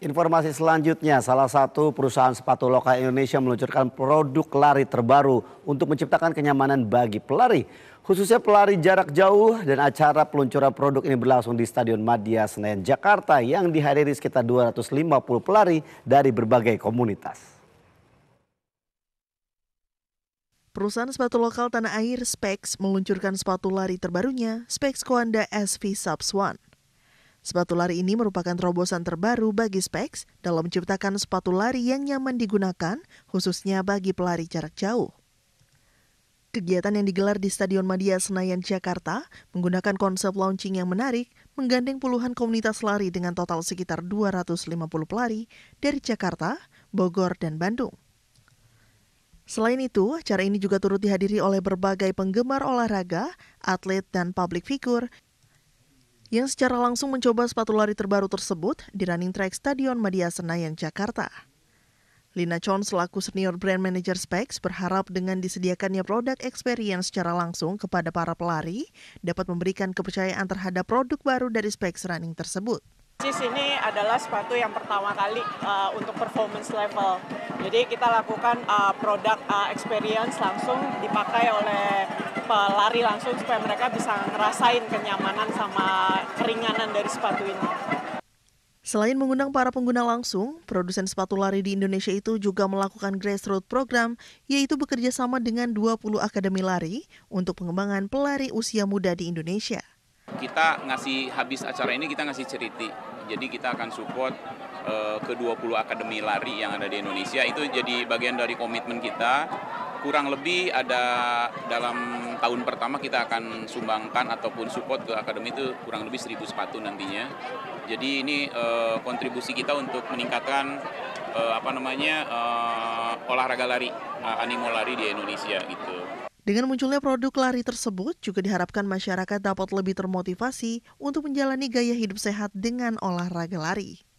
Informasi selanjutnya, salah satu perusahaan sepatu lokal Indonesia meluncurkan produk lari terbaru untuk menciptakan kenyamanan bagi pelari. Khususnya pelari jarak jauh dan acara peluncuran produk ini berlangsung di Stadion Madia Senayan Jakarta yang dihadiri sekitar 250 pelari dari berbagai komunitas. Perusahaan sepatu lokal tanah air Specs meluncurkan sepatu lari terbarunya Specs Koanda SV Subs One. Sepatu lari ini merupakan terobosan terbaru bagi Spex dalam menciptakan sepatu lari yang nyaman digunakan, khususnya bagi pelari jarak jauh. Kegiatan yang digelar di Stadion Madia Senayan, Jakarta menggunakan konsep launching yang menarik, menggandeng puluhan komunitas lari dengan total sekitar 250 pelari dari Jakarta, Bogor, dan Bandung. Selain itu, acara ini juga turut dihadiri oleh berbagai penggemar olahraga, atlet, dan publik figur yang secara langsung mencoba sepatu lari terbaru tersebut di running track Stadion Madia Senayan, Jakarta. Lina Chon selaku senior brand manager Specs berharap dengan disediakannya produk experience secara langsung kepada para pelari dapat memberikan kepercayaan terhadap produk baru dari Specs Running tersebut. Di sini adalah sepatu yang pertama kali uh, untuk performance level. Jadi kita lakukan uh, produk uh, experience langsung dipakai oleh Lari langsung supaya mereka bisa ngerasain kenyamanan sama keringanan dari sepatu ini. Selain mengundang para pengguna langsung, produsen sepatu lari di Indonesia itu juga melakukan grassroots program, yaitu bekerja sama dengan 20 akademi lari untuk pengembangan pelari usia muda di Indonesia. Kita ngasih habis acara ini kita ngasih ceriti. Jadi kita akan support eh, ke 20 akademi lari yang ada di Indonesia. Itu jadi bagian dari komitmen kita kurang lebih ada dalam tahun pertama kita akan sumbangkan ataupun support ke akademi itu kurang lebih seribu sepatu nantinya. Jadi ini uh, kontribusi kita untuk meningkatkan uh, apa namanya uh, olahraga lari, uh, animo lari di Indonesia gitu. Dengan munculnya produk lari tersebut juga diharapkan masyarakat dapat lebih termotivasi untuk menjalani gaya hidup sehat dengan olahraga lari.